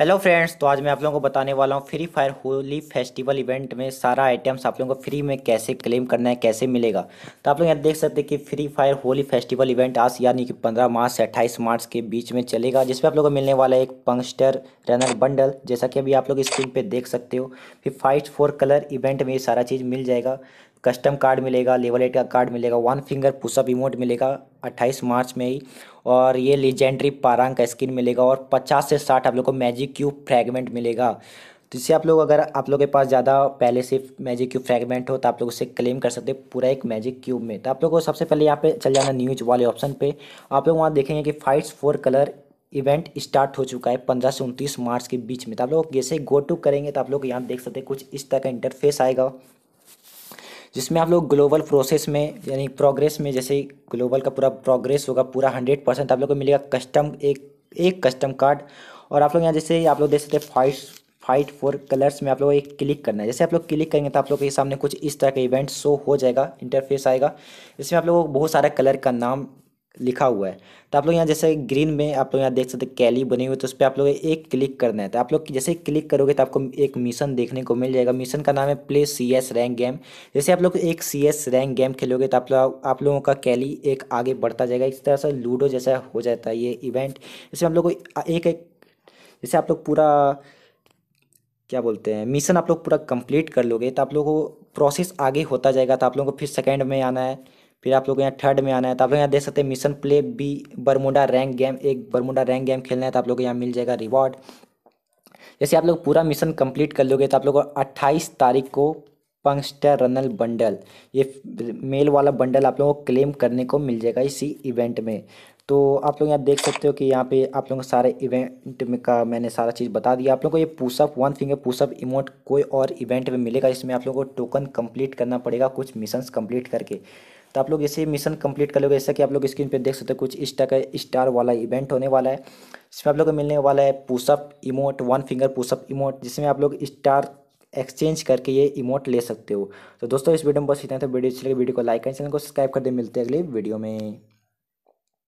hello friends तो आज मैं आप लोगों को बताने वाला हूँ Free Fire Holi festival event में सारा आइटम्स आप लोगों को फ्री में कैसे क्लेम करना है कैसे मिलेगा तो आप लोग यहाँ देख सकते हैं कि Free Fire Holi festival event आज यानी कि 15 मार्च से 28 मार्च के बीच में चलेगा जिसमें आप लोगों को मिलने वाला है एक पंक्स्टर रनर बंडल जैसा कि अभी आप लोग स्क्रीन पर देख सकते हो फिर फाइट फोर कलर इवेंट में ये सारा चीज़ मिल जाएगा कस्टम कार्ड मिलेगा लेवल एट का कार्ड मिलेगा वन फिंगर पुशअप इमोट मिलेगा अट्ठाईस मार्च में ही और ये लीजेंड्री पारांग का स्किन मिलेगा और पचास से साठ आप लोग को मैजिक क्यूब फ्रैगमेंट मिलेगा तो इससे आप लोग अगर आप लोग के पास ज़्यादा पहले से मैजिक क्यूब फ्रैगमेंट हो तो आप लोग उसे क्लेम कर सकते हैं पूरा एक मैजिक क्यूब में तो आप लोग को सबसे पहले यहाँ पे चल जाना न्यूज वाले ऑप्शन पे आप लोग वहाँ देखेंगे कि fights four colour event start हो चुका है पंद्रह से उनतीस मार्च के बीच में तो आप लोग जैसे गो टू करेंगे तो आप लोग यहाँ देख सकते हैं कुछ इस तरह का इंटरफेस आएगा जिसमें आप लोग ग्लोबल प्रोसेस में यानी प्रोग्रेस में जैसे ग्लोबल का पूरा प्रोग्रेस होगा पूरा हंड्रेड परसेंट आप लोग को मिलेगा कस्टम एक एक कस्टम कार्ड और आप लोग यहाँ जैसे आप लोग देख सकते हैं फाइट फाइट फॉर कलर्स में आप लोग एक क्लिक करना है जैसे आप लोग क्लिक करेंगे तो आप लोग के सामने कुछ इस तरह का इवेंट शो हो जाएगा इंटरफेस आएगा इसमें आप लोग बहुत सारे कलर का नाम लिखा हुआ है तो आप लोग यहाँ जैसे ग्रीन में आप लोग यहाँ देख सकते कैली बनी हुई तो उस पर आप लोग एक क्लिक करना है तो आप लोग जैसे क्लिक करोगे तो आपको एक मिशन देखने को मिल जाएगा मिशन का नाम है play C S rank game जैसे आप लोग एक सी एस रैंक गेम खेलोगे तो आप लोग आप लोगों का कैली एक आगे बढ़ता जाएगा इस तरह से लूडो जैसा हो जाता है ये इवेंट जैसे आप लोग एक एक जैसे आप लोग पूरा क्या बोलते हैं मिशन आप लोग पूरा कंप्लीट कर लोगे तो आप लोग को प्रोसेस आगे होता जाएगा तो आप लोगों को फिर सेकेंड में आना है फिर आप लोग यहाँ थर्ड में आना है तो आप लोग यहाँ देख सकते हैं mission play B Bermuda rank game एक बरमुडा रैंक गेम खेलना है तो आप लोग यहाँ मिल जाएगा रिवॉर्ड जैसे आप लोग पूरा मिशन कंप्लीट कर लोगे तो आप लोग को अट्ठाईस तारीख को पंक्स्टर रनल बंडल ये मेल वाला बंडल आप लोगों को क्लेम करने को मिल जाएगा इसी इवेंट में तो आप लोग यहाँ देख सकते हो कि यहाँ पे आप लोगों को सारे इवेंट में का मैंने सारा चीज़ बता दिया आप लोगों को ये pushup one finger pushup emote कोई और इवेंट में मिलेगा इसमें आप लोगों को टोकन कंप्लीट करना पड़ेगा कुछ मिशंस कंप्लीट करके तो आप लोग इसे मिशन कंप्लीट कर लोगे जैसा कि आप लोग स्क्रीन पर देख सकते हो कुछ इस का स्टार वाला इवेंट होने वाला है इसमें आप लोग को मिलने वाला है pushup emote one finger pushup emote जिसमें आप लोग स्टार एक्सचेंज करके ये इमोट ले सकते हो तो दोस्तों इस वीडियो में बस इतना था वीडियो अच्छी लगे वीडियो को लाइक एंड चैनल को सब्सक्राइब कर दे मिलते हैं अगले वीडियो में